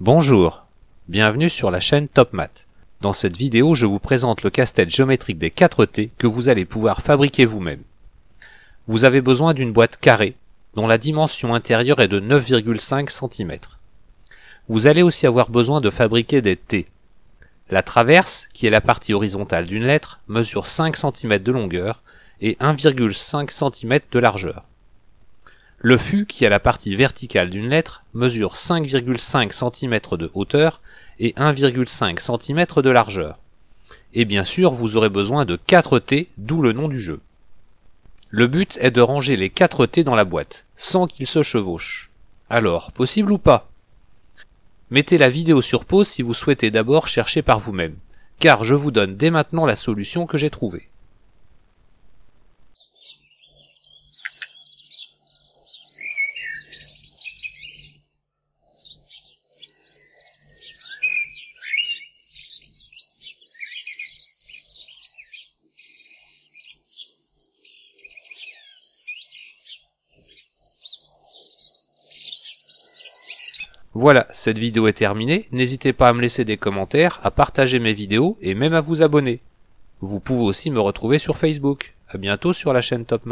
Bonjour, bienvenue sur la chaîne Top Dans cette vidéo, je vous présente le casse-tête géométrique des 4T que vous allez pouvoir fabriquer vous-même. Vous avez besoin d'une boîte carrée, dont la dimension intérieure est de 9,5 cm. Vous allez aussi avoir besoin de fabriquer des T. La traverse, qui est la partie horizontale d'une lettre, mesure 5 cm de longueur et 1,5 cm de largeur. Le fût, qui a la partie verticale d'une lettre, mesure 5,5 cm de hauteur et 1,5 cm de largeur. Et bien sûr, vous aurez besoin de 4 T, d'où le nom du jeu. Le but est de ranger les 4 T dans la boîte, sans qu'ils se chevauchent. Alors, possible ou pas Mettez la vidéo sur pause si vous souhaitez d'abord chercher par vous-même, car je vous donne dès maintenant la solution que j'ai trouvée. Voilà, cette vidéo est terminée, n'hésitez pas à me laisser des commentaires, à partager mes vidéos et même à vous abonner. Vous pouvez aussi me retrouver sur Facebook. À bientôt sur la chaîne Top